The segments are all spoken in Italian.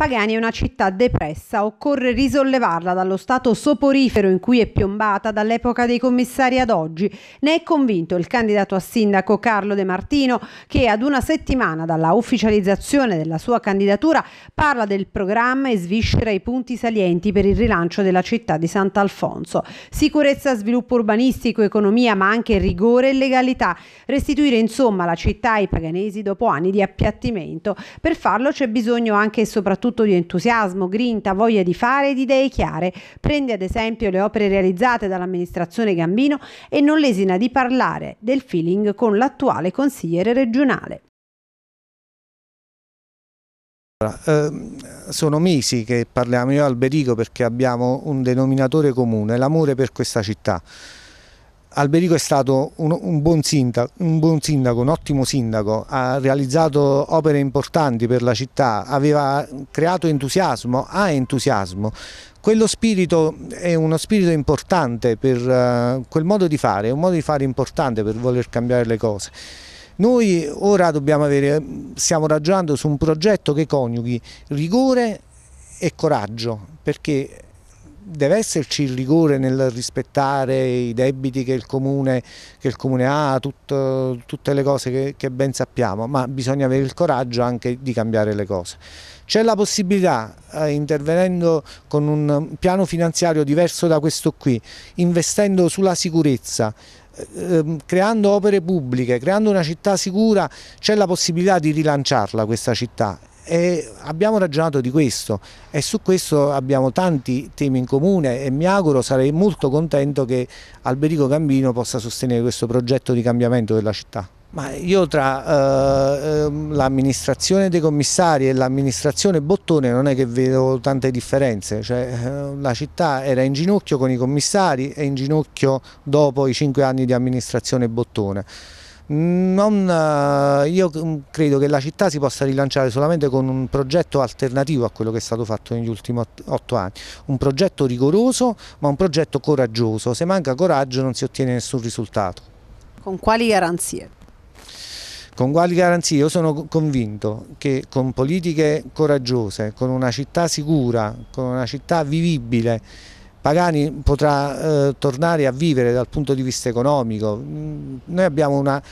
Pagani è una città depressa, occorre risollevarla dallo stato soporifero in cui è piombata dall'epoca dei commissari ad oggi. Ne è convinto il candidato a sindaco Carlo De Martino che ad una settimana dalla ufficializzazione della sua candidatura parla del programma e sviscera i punti salienti per il rilancio della città di Sant'Alfonso. Sicurezza, sviluppo urbanistico, economia ma anche rigore e legalità. Restituire insomma la città ai paganesi dopo anni di appiattimento. Per farlo c'è bisogno anche e soprattutto soprattutto di entusiasmo, grinta, voglia di fare ed idee chiare. Prende ad esempio le opere realizzate dall'amministrazione Gambino e non lesina di parlare del feeling con l'attuale consigliere regionale. Eh, sono mesi che parliamo io e Alberico perché abbiamo un denominatore comune, l'amore per questa città. Alberico è stato un, un, buon sindaco, un, buon sindaco, un ottimo sindaco, ha realizzato opere importanti per la città, aveva creato entusiasmo, ha entusiasmo. Quello spirito è uno spirito importante per uh, quel modo di fare, è un modo di fare importante per voler cambiare le cose. Noi ora avere, stiamo ragionando su un progetto che coniughi rigore e coraggio, perché deve esserci il rigore nel rispettare i debiti che il Comune, che il comune ha, tutto, tutte le cose che, che ben sappiamo, ma bisogna avere il coraggio anche di cambiare le cose. C'è la possibilità, eh, intervenendo con un piano finanziario diverso da questo qui, investendo sulla sicurezza, eh, ehm, creando opere pubbliche, creando una città sicura, c'è la possibilità di rilanciarla questa città e abbiamo ragionato di questo e su questo abbiamo tanti temi in comune e mi auguro, sarei molto contento che Alberico Gambino possa sostenere questo progetto di cambiamento della città. Ma io tra eh, ehm, l'amministrazione dei commissari e l'amministrazione Bottone non è che vedo tante differenze, cioè, eh, la città era in ginocchio con i commissari e in ginocchio dopo i cinque anni di amministrazione Bottone. Non, eh, io credo che la città si possa rilanciare solamente con un progetto alternativo a quello che è stato fatto negli ultimi otto anni, un progetto rigoroso ma un progetto coraggioso, se manca coraggio non si ottiene nessun risultato. Con quali garanzie? Con quali garanzie? Io sono convinto che con politiche coraggiose, con una città sicura, con una città vivibile, Pagani potrà eh, tornare a vivere dal punto di vista economico. Mm, noi abbiamo una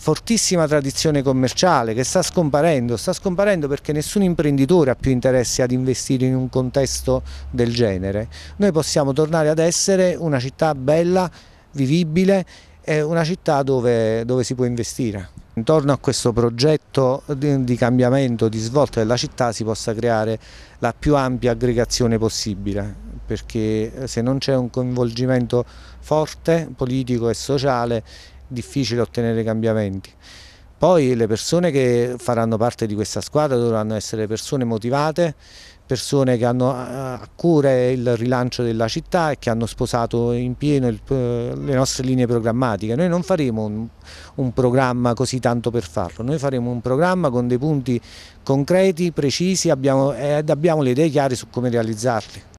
fortissima tradizione commerciale che sta scomparendo, sta scomparendo perché nessun imprenditore ha più interesse ad investire in un contesto del genere. Noi possiamo tornare ad essere una città bella, vivibile, è una città dove, dove si può investire. Intorno a questo progetto di, di cambiamento, di svolta della città si possa creare la più ampia aggregazione possibile perché eh, se non c'è un coinvolgimento forte, politico e sociale, è difficile ottenere cambiamenti. Poi le persone che faranno parte di questa squadra dovranno essere persone motivate, persone che hanno eh, a cuore il rilancio della città e che hanno sposato in pieno il, eh, le nostre linee programmatiche. Noi non faremo un, un, programma così tanto per farlo, noi faremo un programma con dei punti concreti, precisi abbiamo, ed abbiamo le idee chiare su come realizzarli.